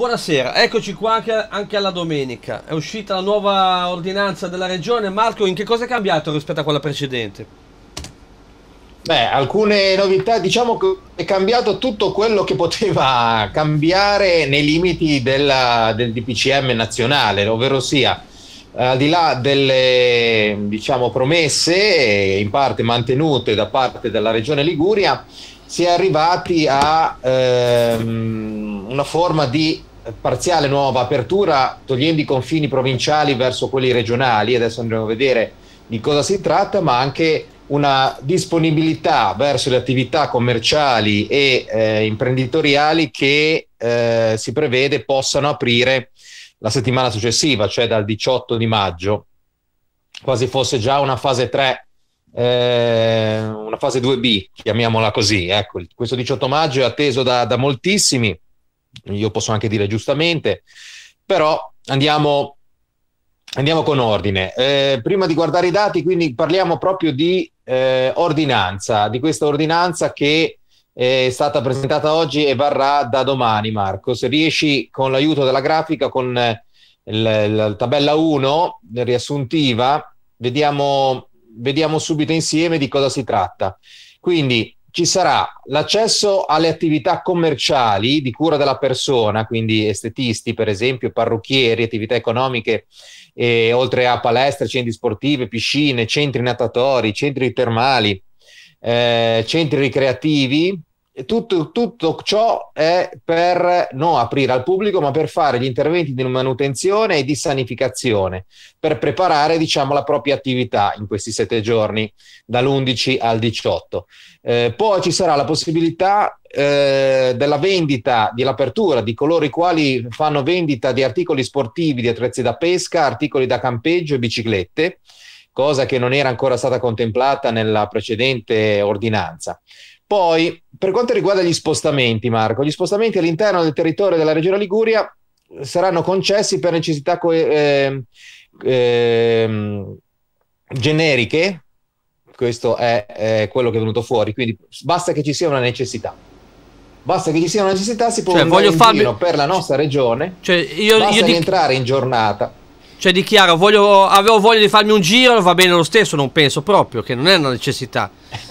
Buonasera, eccoci qua anche, anche, alla domenica. È uscita la nuova ordinanza della regione. Marco, in che cosa è cambiato rispetto a quella precedente? Beh, alcune novità, diciamo che è cambiato tutto quello che poteva cambiare nei limiti della, del DPCM nazionale, ovvero sia al di là delle diciamo, promesse in parte mantenute da parte della regione Liguria, si è arrivati a ehm, una forma di parziale nuova apertura togliendo i confini provinciali verso quelli regionali, adesso andremo a vedere di cosa si tratta, ma anche una disponibilità verso le attività commerciali e eh, imprenditoriali che eh, si prevede possano aprire la settimana successiva, cioè dal 18 di maggio, quasi fosse già una fase 3, eh, una fase 2B, chiamiamola così. Ecco, questo 18 maggio è atteso da, da moltissimi io posso anche dire giustamente, però andiamo, andiamo con ordine. Eh, prima di guardare i dati, quindi parliamo proprio di eh, ordinanza, di questa ordinanza che eh, è stata presentata oggi e varrà da domani, Marco. Se riesci con l'aiuto della grafica, con eh, la, la tabella 1 riassuntiva, vediamo, vediamo subito insieme di cosa si tratta. Quindi ci sarà l'accesso alle attività commerciali di cura della persona, quindi estetisti, per esempio, parrucchieri, attività economiche, eh, oltre a palestre, centri sportivi, piscine, centri natatori, centri termali, eh, centri ricreativi, tutto, tutto, ciò è per non aprire al pubblico, ma per fare gli interventi di manutenzione e di sanificazione, per preparare diciamo, la propria attività in questi sette giorni, dall'11 al 18. Eh, poi ci sarà la possibilità eh, della vendita, dell'apertura di coloro i quali fanno vendita di articoli sportivi, di attrezzi da pesca, articoli da campeggio e biciclette cosa che non era ancora stata contemplata nella precedente ordinanza. Poi, per quanto riguarda gli spostamenti, Marco, gli spostamenti all'interno del territorio della Regione Liguria eh, saranno concessi per necessità co- eh, eh, generiche, questo è, è quello che è venuto fuori, quindi basta che ci sia una necessità basta che ci sia una necessità, si può cioè, voglio farmi... per la nostra regione. Cioè, io, basta io di... entrare in giornata. Cioè dichiaro, voglio, avevo voglia di farmi un giro, va bene lo stesso, non penso proprio, che non è una necessità.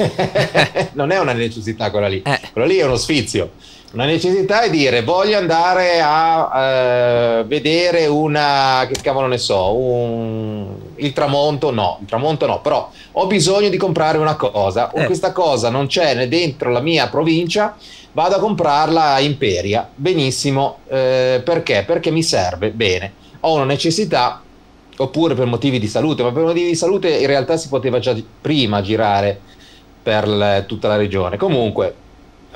non è una necessità quella lì, eh. quella lì è uno sfizio. Una necessità è dire voglio andare a eh, vedere una, che cavolo ne so, un, il tramonto no, il tramonto no, però ho bisogno di comprare una cosa, eh. questa cosa non c'è né dentro la mia provincia, vado a comprarla a Imperia, benissimo, eh, perché? Perché mi serve, bene ho una necessità oppure per motivi di salute, ma per motivi di salute in realtà si poteva già prima girare per l- tutta la regione. Comunque,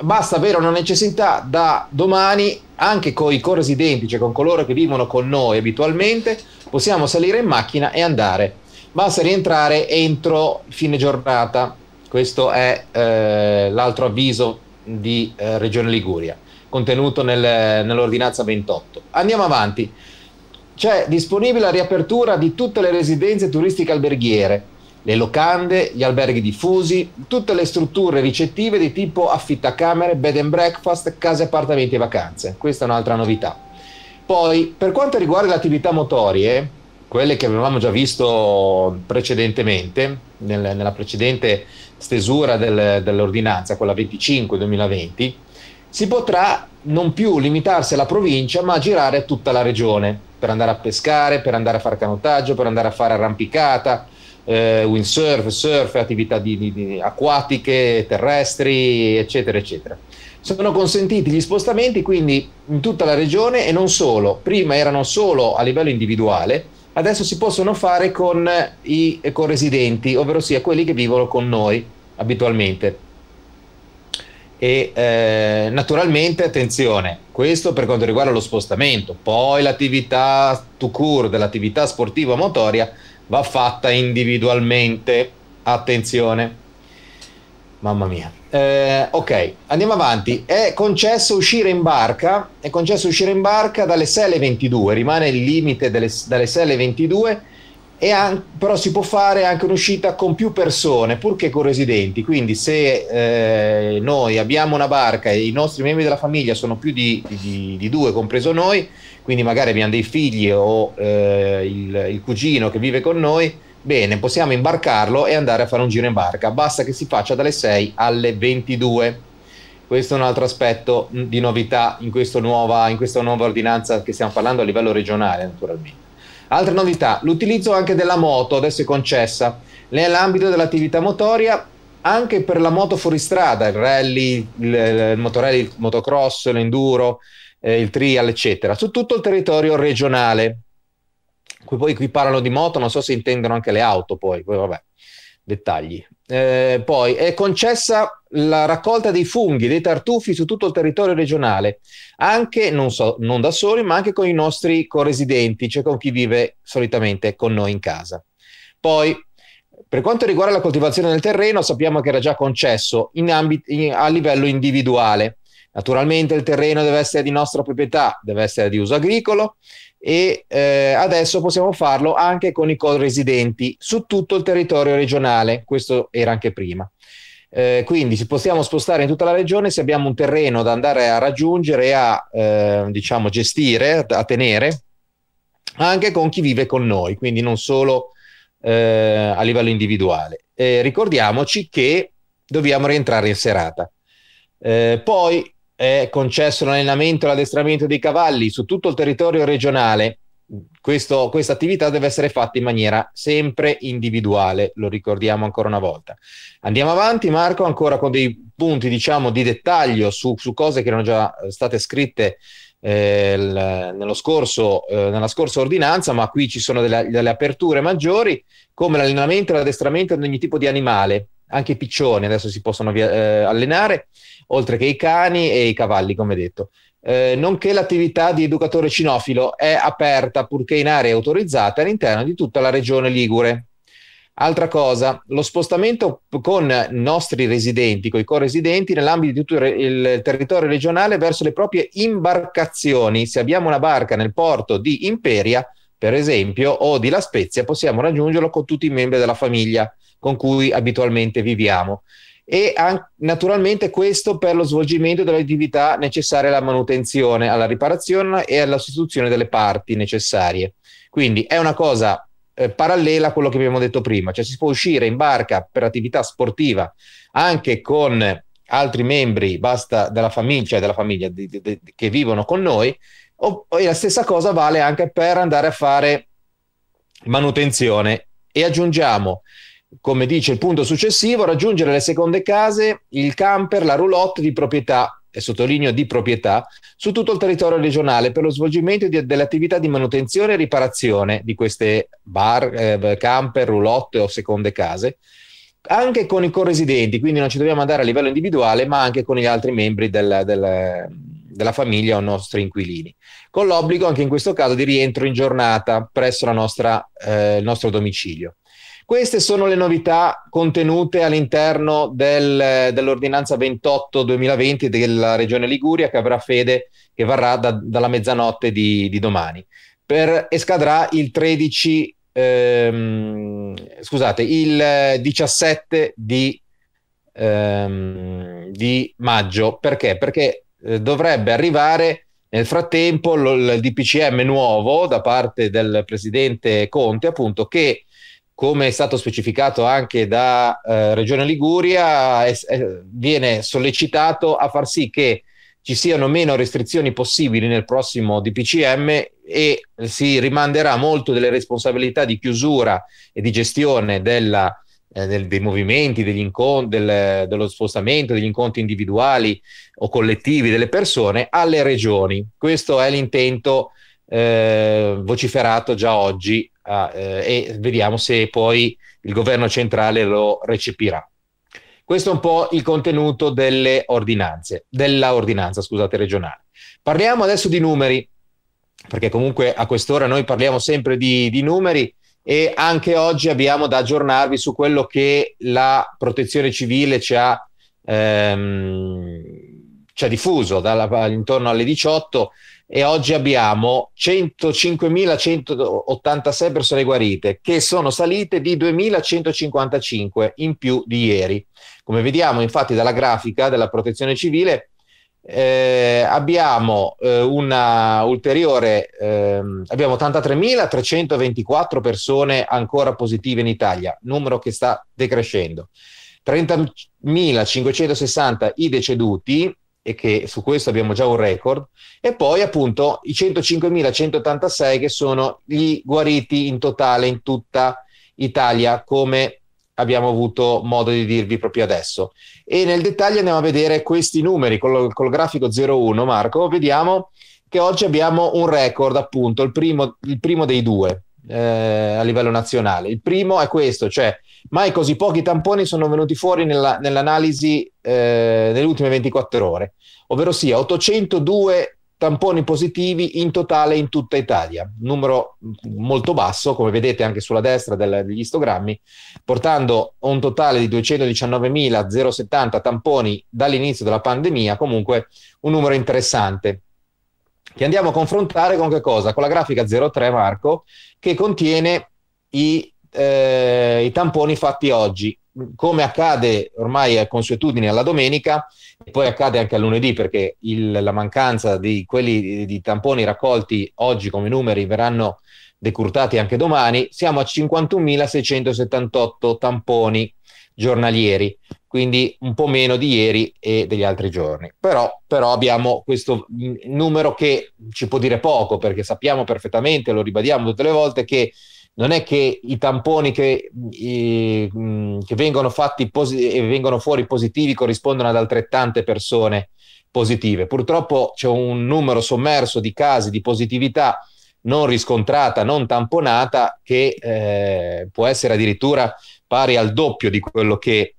basta avere una necessità da domani anche con i corresidenti, cioè con coloro che vivono con noi abitualmente, possiamo salire in macchina e andare. Basta rientrare entro fine giornata. Questo è eh, l'altro avviso di eh, Regione Liguria, contenuto nel, nell'ordinanza 28. Andiamo avanti c'è disponibile la riapertura di tutte le residenze turistiche alberghiere, le locande, gli alberghi diffusi, tutte le strutture ricettive di tipo affittacamere, bed and breakfast, case appartamenti e vacanze. Questa è un'altra novità. Poi, per quanto riguarda le attività motorie, quelle che avevamo già visto precedentemente, nel, nella precedente stesura del, dell'ordinanza, quella 25-2020, si potrà non più limitarsi alla provincia, ma girare tutta la regione per andare a pescare, per andare a fare canottaggio, per andare a fare arrampicata, eh, windsurf, surf, attività di, di, di acquatiche, terrestri, eccetera, eccetera. Sono consentiti gli spostamenti quindi in tutta la regione e non solo, prima erano solo a livello individuale, adesso si possono fare con i residenti, ovvero sia quelli che vivono con noi abitualmente. E eh, naturalmente, attenzione, questo per quanto riguarda lo spostamento, poi l'attività to cure dell'attività sportiva motoria va fatta individualmente. Attenzione. Mamma mia. Eh, ok, andiamo avanti. È concesso uscire in barca, è concesso uscire in barca dalle 6 alle 22, rimane il limite delle, dalle 6 alle 22 An- però si può fare anche un'uscita con più persone, purché con residenti. Quindi, se eh, noi abbiamo una barca e i nostri membri della famiglia sono più di, di, di due, compreso noi, quindi magari abbiamo dei figli o eh, il, il, cugino che vive con noi, bene, possiamo imbarcarlo e andare a fare un giro in barca. Basta che si faccia dalle 6 alle 22. Questo è un altro aspetto di novità in, nuova, in questa nuova ordinanza che stiamo parlando a livello regionale, naturalmente. Altra novità, l'utilizzo anche della moto adesso è concessa. Nell'ambito dell'attività motoria anche per la moto fuoristrada, il rally, il, il motorelli, il motocross, l'enduro, eh, il trial, eccetera, su tutto il territorio regionale. Qui poi qui parlano di moto, non so se intendono anche le auto, poi, poi vabbè, dettagli. Eh, poi è concessa la raccolta dei funghi, dei tartufi su tutto il territorio regionale, anche non, so, non da soli, ma anche con i nostri coresidenti, cioè con chi vive solitamente con noi in casa. Poi, per quanto riguarda la coltivazione del terreno, sappiamo che era già concesso in ambit- in, a livello individuale. Naturalmente il terreno deve essere di nostra proprietà, deve essere di uso agricolo e eh, adesso possiamo farlo anche con i co-residenti su tutto il territorio regionale, questo era anche prima. Eh, quindi ci possiamo spostare in tutta la regione se abbiamo un terreno da andare a raggiungere e a eh, diciamo gestire, a tenere anche con chi vive con noi, quindi non solo eh, a livello individuale. ricordiamoci che dobbiamo rientrare in serata. Eh, poi è concesso l'allenamento e l'addestramento dei cavalli su tutto il territorio regionale questo, questa attività deve essere fatta in maniera sempre individuale, lo ricordiamo ancora una volta. Andiamo avanti, Marco, ancora con dei punti diciamo, di dettaglio su, su cose che erano già eh, state scritte eh, l, scorso, eh, nella scorsa ordinanza, ma qui ci sono delle, delle aperture maggiori, come l'allenamento e l'addestramento di ogni tipo di animale, anche i piccioni adesso si possono eh, allenare, oltre che i cani e i cavalli, come detto eh, nonché l'attività di educatore cinofilo è aperta, purché in aree autorizzate, all'interno di tutta la regione Ligure. Altra cosa, lo spostamento con i nostri residenti, con i co-residenti nell'ambito di tutto il territorio regionale verso le proprie imbarcazioni. Se abbiamo una barca nel porto di Imperia, per esempio, o di La Spezia, possiamo raggiungerlo con tutti i membri della famiglia con cui abitualmente viviamo e naturalmente questo per lo svolgimento delle attività necessarie alla manutenzione, alla riparazione e alla sostituzione delle parti necessarie. Quindi è una cosa eh, parallela a quello che abbiamo detto prima, cioè si può uscire in barca per attività sportiva anche con altri membri basta della famiglia, cioè della famiglia di, di, di, che vivono con noi, o, e la stessa cosa vale anche per andare a fare manutenzione e aggiungiamo come dice il punto successivo, raggiungere le seconde case, il camper, la roulotte di proprietà, e sottolineo di proprietà, su tutto il territorio regionale per lo svolgimento di, delle attività di manutenzione e riparazione di queste bar, eh, camper, roulotte o seconde case, anche con i corresidenti, quindi non ci dobbiamo andare a livello individuale, ma anche con gli altri membri del, del, della famiglia o nostri inquilini, con l'obbligo anche in questo caso di rientro in giornata presso nostra, eh, il nostro domicilio. Queste sono le novità contenute all'interno del, dell'ordinanza 28 2020 della Regione Liguria che avrà fede, che varrà da, dalla mezzanotte di, di domani. Per, e scadrà il 13, ehm, scusate, il 17 di, ehm, di maggio. Perché? Perché eh, dovrebbe arrivare nel frattempo il DPCM nuovo da parte del presidente Conte, appunto, che come è stato specificato anche da eh, Regione Liguria, es- eh, viene sollecitato a far sì che ci siano meno restrizioni possibili nel prossimo DPCM e si rimanderà molto delle responsabilità di chiusura e di gestione della, eh, del, dei movimenti, degli incont- del, dello spostamento, degli incontri individuali o collettivi delle persone alle regioni. Questo è l'intento eh, vociferato già oggi ah, eh, e vediamo se poi il governo centrale lo recepirà. Questo è un po' il contenuto delle ordinanze, della ordinanza, scusate, regionale. Parliamo adesso di numeri, perché comunque a quest'ora noi parliamo sempre di, di numeri e anche oggi abbiamo da aggiornarvi su quello che la protezione civile ci ha ehm, cioè diffuso dalla, intorno alle 18 e oggi abbiamo 105.186 persone guarite che sono salite di 2.155 in più di ieri. Come vediamo infatti dalla grafica della protezione civile eh, abbiamo eh, una ulteriore eh, abbiamo 83.324 persone ancora positive in Italia, numero che sta decrescendo. 30.560 i deceduti, e che su questo abbiamo già un record, e poi appunto i 105.186 che sono gli guariti in totale in tutta Italia, come abbiamo avuto modo di dirvi proprio adesso. E nel dettaglio andiamo a vedere questi numeri, col, col grafico 01 Marco, vediamo che oggi abbiamo un record appunto, il primo, il primo dei due eh, a livello nazionale. Il primo è questo, cioè mai così pochi tamponi sono venuti fuori nella, nell'analisi eh, nelle ultime 24 ore, ovvero sia 802 tamponi positivi in totale in tutta Italia, numero mm, molto basso, come vedete anche sulla destra del, degli istogrammi, portando un totale di 219.070 tamponi dall'inizio della pandemia, comunque un numero interessante che andiamo a confrontare con che cosa? Con la grafica 03 Marco che contiene i eh, i tamponi fatti oggi, come accade ormai a consuetudine alla domenica e poi accade anche a lunedì perché il, la mancanza di quelli di tamponi raccolti oggi come numeri verranno decurtati anche domani, siamo a 51.678 tamponi giornalieri, quindi un po' meno di ieri e degli altri giorni. Però, però abbiamo questo mm, numero che ci può dire poco perché sappiamo perfettamente, lo ribadiamo tutte le volte, che non è che i tamponi che, i, che vengono fatti posi- e vengono fuori positivi corrispondono ad altrettante persone positive. Purtroppo c'è un numero sommerso di casi di positività non riscontrata, non tamponata, che eh, può essere addirittura pari al doppio di quello che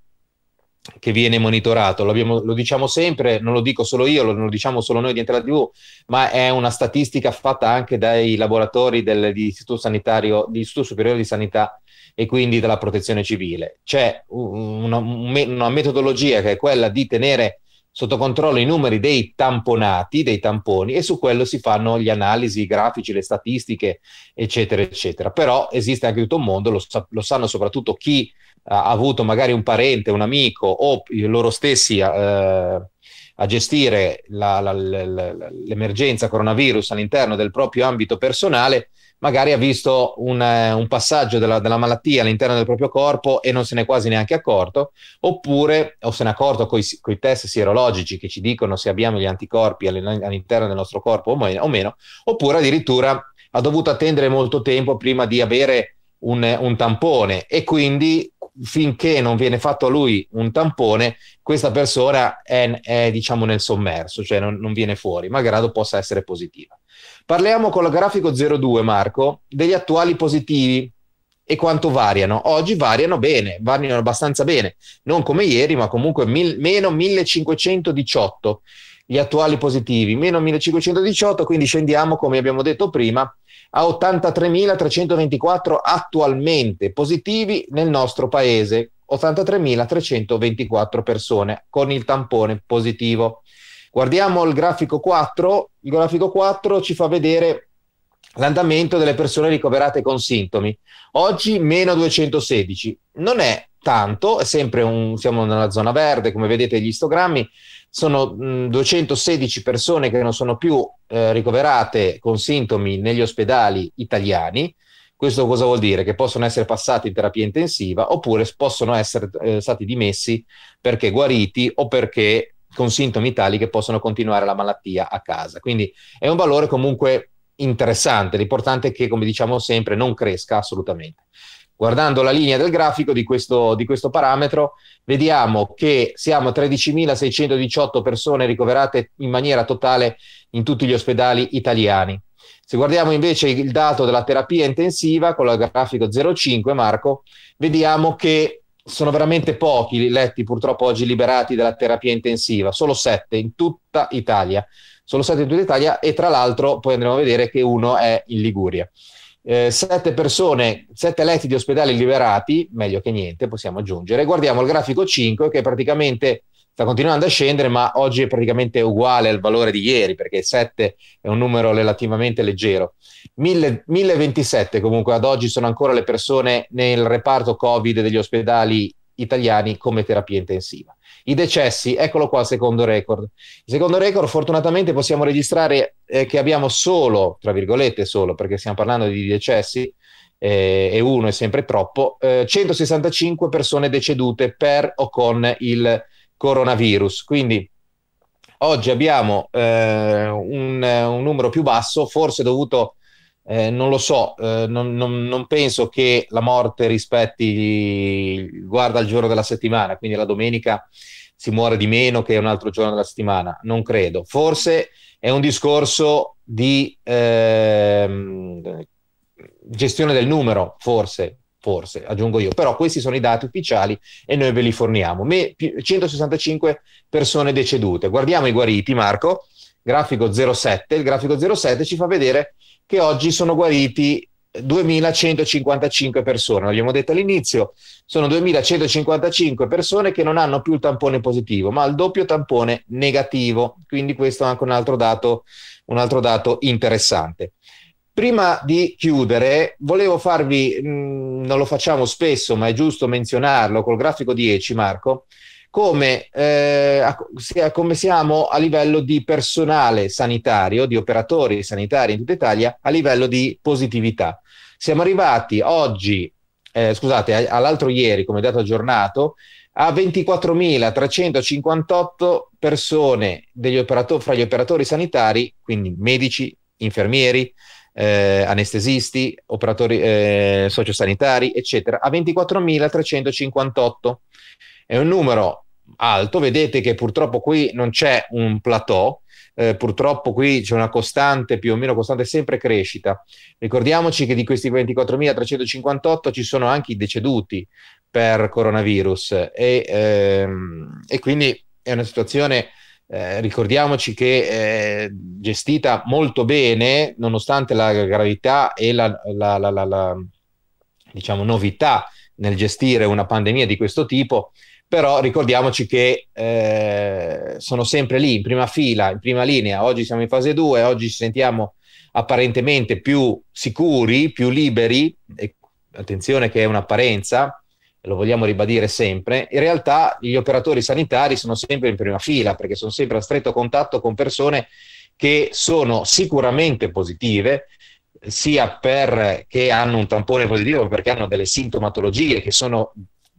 che viene monitorato, lo diciamo sempre, non lo dico solo io, lo, non lo diciamo solo noi di la TV, ma è una statistica fatta anche dai laboratori dell'Istituto Sanitario, dell'Istituto Superiore di Sanità e quindi della Protezione Civile. C'è una, una metodologia che è quella di tenere sotto controllo i numeri dei tamponati, dei tamponi, e su quello si fanno gli analisi, i grafici, le statistiche, eccetera, eccetera. Però esiste anche tutto un mondo, lo, lo sanno soprattutto chi ha avuto magari un parente, un amico o loro stessi eh, a gestire la, la, la, l'emergenza coronavirus all'interno del proprio ambito personale, magari ha visto un, eh, un passaggio della, della, malattia all'interno del proprio corpo e non se ne è quasi neanche accorto, oppure o se ne è accorto con i test sierologici che ci dicono se abbiamo gli anticorpi all'interno del nostro corpo o meno, oppure addirittura ha dovuto attendere molto tempo prima di avere un, un tampone e quindi finché non viene fatto a lui un tampone, questa persona è, è diciamo nel sommerso, cioè non, non, viene fuori, malgrado possa essere positiva. Parliamo con la grafico 02, Marco, degli attuali positivi e quanto variano. Oggi variano bene, variano abbastanza bene, non come ieri, ma comunque mil, meno 1518 gli attuali positivi, meno 1518, quindi scendiamo, come abbiamo detto prima, a 83.324 attualmente positivi nel nostro paese, 83.324 persone con il tampone positivo. Guardiamo il grafico 4, il grafico 4 ci fa vedere l'andamento delle persone ricoverate con sintomi. Oggi meno 216, non è tanto, è sempre un, siamo nella zona verde, come vedete gli istogrammi, sono mh, mm, 216 persone che non sono più eh, ricoverate con sintomi negli ospedali italiani. Questo cosa vuol dire? Che possono essere passati in terapia intensiva oppure possono essere eh, stati dimessi perché guariti o perché con sintomi tali che possono continuare la malattia a casa. Quindi è un valore comunque interessante, l'importante è che, come diciamo sempre, non cresca assolutamente guardando la linea del grafico di questo, di questo parametro, vediamo che siamo a 13.618 persone ricoverate in maniera totale in tutti gli ospedali italiani. Se guardiamo invece il dato della terapia intensiva con il grafico 05, Marco, vediamo che sono veramente pochi i letti purtroppo oggi liberati dalla terapia intensiva, solo 7 in tutta Italia, solo 7 in tutta Italia e tra l'altro poi andremo a vedere che uno è in Liguria eh, sette persone, sette letti di ospedale liberati, meglio che niente, possiamo aggiungere. Guardiamo il grafico 5 che praticamente sta continuando a scendere, ma oggi è praticamente uguale al valore di ieri, perché 7 è un numero relativamente leggero. 1000, 1027 comunque ad oggi sono ancora le persone nel reparto Covid degli ospedali italiani come terapia intensiva. I decessi, eccolo qua il secondo record. Il secondo record fortunatamente possiamo registrare eh, che abbiamo solo, tra virgolette solo, perché stiamo parlando di decessi eh, e uno è sempre troppo, eh, 165 persone decedute per o con il coronavirus. Quindi oggi abbiamo eh, un, un numero più basso, forse dovuto a eh, non lo so, eh, non, non, non, penso che la morte rispetti, guarda il giorno della settimana, quindi la domenica si muore di meno che un altro giorno della settimana, non credo. Forse è un discorso di eh, gestione del numero, forse, forse, aggiungo io, però questi sono i dati ufficiali e noi ve li forniamo. Me, 165 persone decedute. Guardiamo i guariti, Marco, grafico 07, il grafico 07 ci fa vedere che oggi sono guariti 2155 persone, l'abbiamo detto all'inizio, sono 2155 persone che non hanno più il tampone positivo, ma il doppio tampone negativo, quindi questo è anche un altro dato, un altro dato interessante. Prima di chiudere, volevo farvi, mh, mm, non lo facciamo spesso, ma è giusto menzionarlo, col grafico 10, Marco, come, eh, come, siamo a livello di personale sanitario, di operatori sanitari in tutta Italia, a livello di positività. Siamo arrivati oggi, eh, scusate, all'altro ieri come dato aggiornato, a 24.358 persone operato- fra gli operatori sanitari, quindi medici, infermieri, eh, anestesisti, operatori eh, sociosanitari, eccetera, a 24.358 è un numero alto, vedete che purtroppo qui non c'è un plateau, eh, purtroppo qui c'è una costante, più o meno costante, sempre crescita. Ricordiamoci che di questi 24.358 ci sono anche i deceduti per coronavirus e, ehm, e quindi è una situazione... Eh, ricordiamoci che eh, gestita molto bene, nonostante la gravità e la, la, la, la diciamo, novità nel gestire una pandemia di questo tipo, però ricordiamoci che eh, sono sempre lì in prima fila, in prima linea, oggi siamo in fase 2, oggi ci sentiamo apparentemente più sicuri, più liberi, e, attenzione che è un'apparenza, lo vogliamo ribadire sempre, in realtà gli operatori sanitari sono sempre in prima fila perché sono sempre a stretto contatto con persone che sono sicuramente positive, sia perché hanno un tampone positivo, perché hanno delle sintomatologie che sono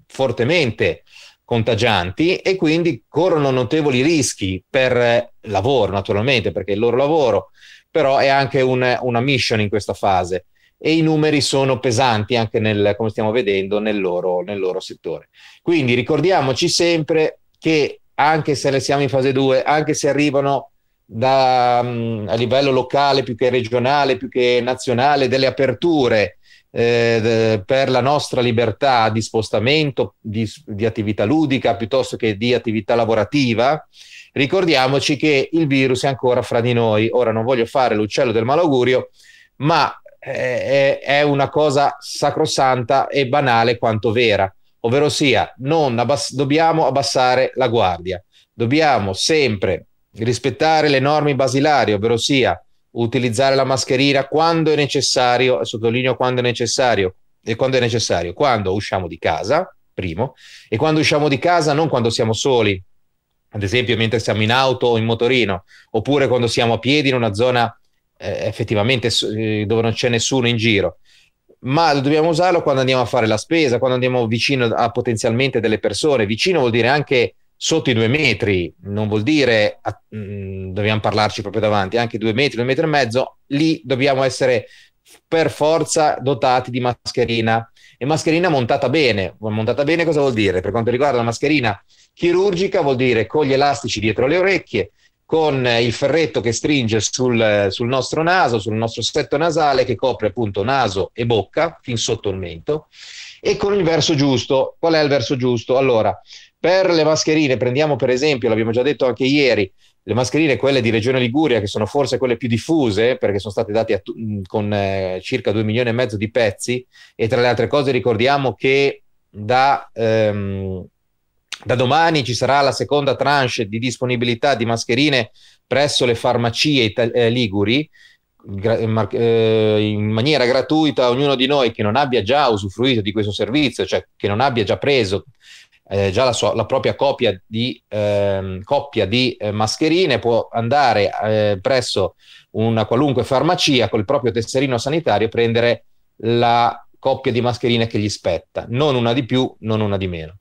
fortemente contagianti e quindi corrono notevoli rischi per eh, lavoro naturalmente perché il loro lavoro però è anche un, una mission in questa fase e i numeri sono pesanti anche nel, come stiamo vedendo nel loro, nel loro settore quindi ricordiamoci sempre che anche se siamo in fase 2 anche se arrivano da, mm, a livello locale più che regionale più che nazionale delle aperture eh, per la nostra libertà di spostamento, di, di attività ludica piuttosto che di attività lavorativa, ricordiamoci che il virus è ancora fra di noi. Ora non voglio fare l'uccello del malaugurio, ma eh, è, è una cosa sacrosanta e banale quanto vera, ovvero sia non abbass- dobbiamo abbassare la guardia, dobbiamo sempre rispettare le norme basilari, ovvero sia utilizzare la mascherina quando è necessario, sottolineo quando è necessario, e quando è necessario, quando usciamo di casa, primo, e quando usciamo di casa non quando siamo soli, ad esempio mentre siamo in auto o in motorino, oppure quando siamo a piedi in una zona eh, effettivamente eh, dove non c'è nessuno in giro, ma dobbiamo usarlo quando andiamo a fare la spesa, quando andiamo vicino a potenzialmente delle persone, vicino vuol dire anche sotto i due metri, non vuol dire mh, mm, dobbiamo parlarci proprio davanti, anche due metri, due metri e mezzo, lì dobbiamo essere per forza dotati di mascherina e mascherina montata bene. Montata bene cosa vuol dire? Per quanto riguarda la mascherina chirurgica vuol dire con gli elastici dietro le orecchie, con il ferretto che stringe sul, sul nostro naso, sul nostro setto nasale che copre appunto naso e bocca fin sotto il mento e con il verso giusto. Qual è il verso giusto? Allora, per le mascherine, prendiamo per esempio, l'abbiamo già detto anche ieri, le mascherine, quelle di Regione Liguria, che sono forse quelle più diffuse, perché sono state date tu- mm, con eh, circa 2 milioni e mezzo di pezzi, e tra le altre cose ricordiamo che da, ehm, da domani ci sarà la seconda tranche di disponibilità di mascherine presso le farmacie ital- eh, liguri, eh, eh, in maniera gratuita a ognuno di noi che non abbia già usufruito di questo servizio, cioè che non abbia già preso eh, già la, sua, la, propria copia di, eh, coppia di eh, mascherine, può andare eh, presso una qualunque farmacia col proprio tesserino sanitario e prendere la coppia di mascherine che gli spetta, non una di più, non una di meno.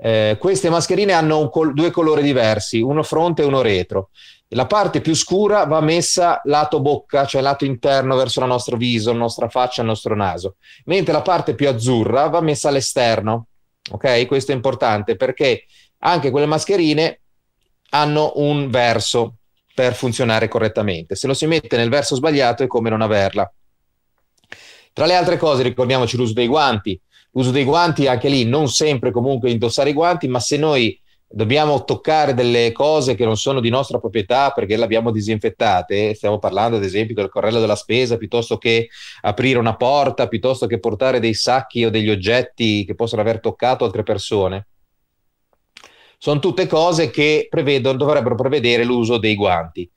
Eh, queste mascherine hanno col- due colori diversi, uno fronte e uno retro. La parte più scura va messa lato bocca, cioè lato interno verso il nostro viso, la nostra faccia, il nostro naso, mentre la parte più azzurra va messa all'esterno, Ok, questo è importante perché anche quelle mascherine hanno un verso per funzionare correttamente. Se lo si mette nel verso sbagliato è come non averla. Tra le altre cose ricordiamoci l'uso dei guanti. L'uso dei guanti, anche lì, non sempre comunque indossare i guanti, ma se noi dobbiamo toccare delle cose che non sono di nostra proprietà perché le abbiamo disinfettate, stiamo parlando ad esempio del corrello della spesa, piuttosto che aprire una porta, piuttosto che portare dei sacchi o degli oggetti che possono aver toccato altre persone. Sono tutte cose che prevedono, dovrebbero prevedere l'uso dei guanti.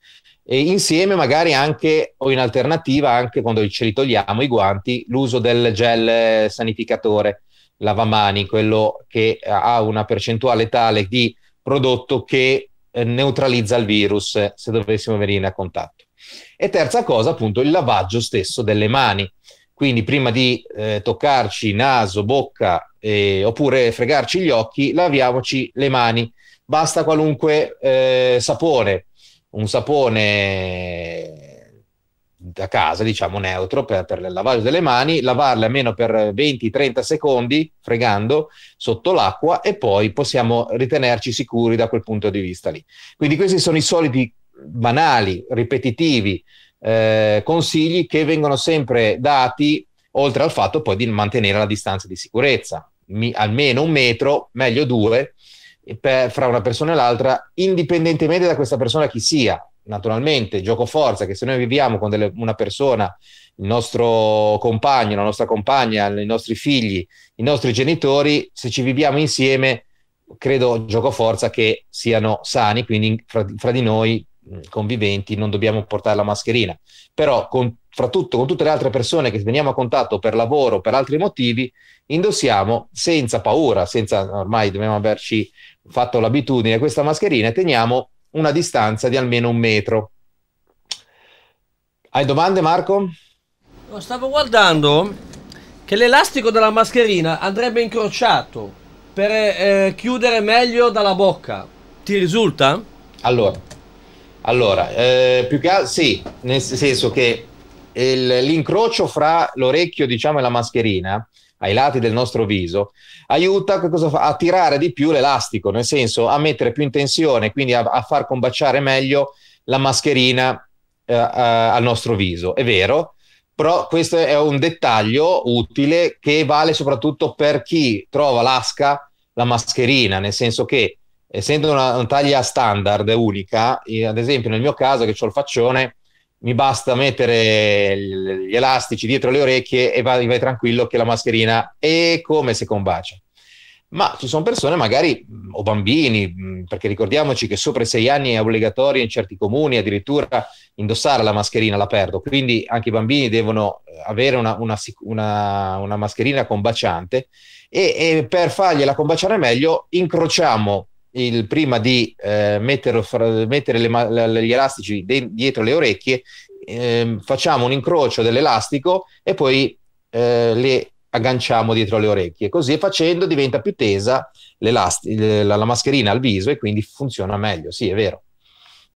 E insieme magari anche o in alternativa anche quando ce li togliamo i guanti l'uso del gel sanificatore lavamani, quello che eh, ha una percentuale tale di prodotto che eh, neutralizza il virus se dovessimo venire a contatto. E terza cosa, appunto, il lavaggio stesso delle mani. Quindi prima di eh, toccarci naso, bocca eh, oppure fregarci gli occhi, laviamoci le mani. Basta qualunque eh, sapone, un sapone da casa, diciamo neutro, per, per il lavaggio delle mani, lavarle almeno per 20-30 secondi, fregando, sotto l'acqua e poi possiamo ritenerci sicuri da quel punto di vista lì. Quindi questi sono i soliti banali, ripetitivi eh, consigli che vengono sempre dati, oltre al fatto poi di mantenere la distanza di sicurezza, Mi, almeno un metro, meglio due, per, fra una persona e l'altra, indipendentemente da questa persona chi sia, naturalmente gioco forza che se noi viviamo con delle, una persona il nostro compagno la nostra compagna i nostri figli i nostri genitori se ci viviamo insieme credo gioco forza che siano sani quindi fra, fra di noi conviventi non dobbiamo portare la mascherina però con, fra tutto con tutte le altre persone che veniamo a contatto per lavoro per altri motivi indossiamo senza paura senza ormai dobbiamo averci fatto l'abitudine a questa mascherina e teniamo una distanza di almeno un metro. Hai domande Marco? Oh, stavo guardando che l'elastico della mascherina andrebbe incrociato per eh, chiudere meglio dalla bocca. Ti risulta? Allora, allora eh, più che altro sì, nel senso che il, l'incrocio fra l'orecchio diciamo, e la mascherina ai lati del nostro viso, aiuta a tirare di più l'elastico, nel senso a mettere più in tensione, quindi a, a far combaciare meglio la mascherina eh, a, eh, al nostro viso. È vero, però questo è un dettaglio utile che vale soprattutto per chi trova lasca la mascherina, nel senso che essendo una, una taglia standard unica, ad esempio nel mio caso che ho il faccione, mi basta mettere gli elastici dietro le orecchie e vai, vai tranquillo che la mascherina è come se combacia. Ma ci sono persone, magari, mm, o bambini, mm, perché ricordiamoci che sopra i sei anni è obbligatorio in certi comuni addirittura indossare la mascherina all'aperto, quindi anche i bambini devono eh, avere una, una, una, una mascherina combaciante e, e per fargliela combaciare meglio incrociamo il, prima di eh, fra, mettere le, gli elastici de, dietro le orecchie, eh, facciamo un incrocio dell'elastico e poi eh, le agganciamo dietro le orecchie. Così facendo diventa più tesa la, la mascherina al viso e quindi funziona meglio. Sì, è vero.